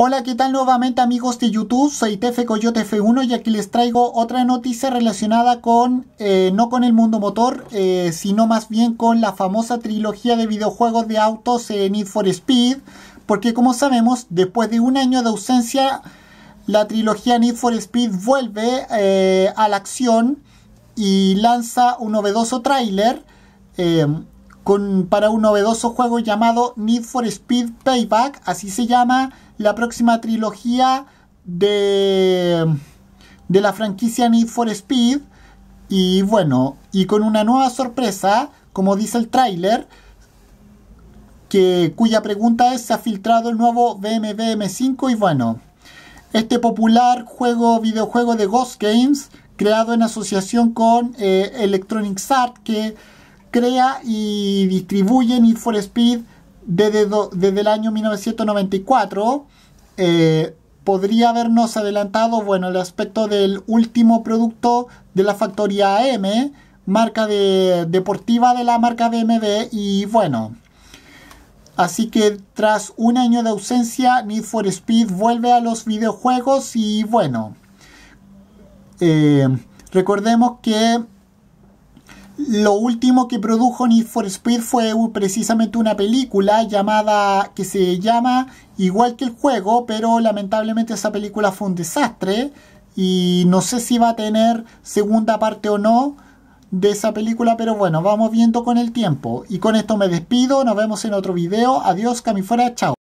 Hola, ¿qué tal nuevamente amigos de YouTube? Soy Tefe Coyote F1 y aquí les traigo otra noticia relacionada con, eh, no con el mundo motor, eh, sino más bien con la famosa trilogía de videojuegos de autos Need for Speed, porque como sabemos, después de un año de ausencia, la trilogía Need for Speed vuelve eh, a la acción y lanza un novedoso tráiler para un novedoso juego llamado Need for Speed Payback, así se llama la próxima trilogía de, de la franquicia Need for Speed. Y bueno, y con una nueva sorpresa, como dice el tráiler, que, cuya pregunta es, ¿se ha filtrado el nuevo BMW M5? Y bueno, este popular juego, videojuego de Ghost Games, creado en asociación con eh, Electronic Arts. que crea y distribuye Need for Speed desde, desde el año 1994. Eh, podría habernos adelantado, bueno, el aspecto del último producto de la factoría AM, marca de, deportiva de la marca BMW y bueno. Así que tras un año de ausencia, Need for Speed vuelve a los videojuegos y bueno. Eh, recordemos que lo último que produjo Need for Speed fue uh, precisamente una película llamada que se llama igual que el juego, pero lamentablemente esa película fue un desastre y no sé si va a tener segunda parte o no de esa película, pero bueno, vamos viendo con el tiempo. Y con esto me despido, nos vemos en otro video. Adiós, fuera, chao.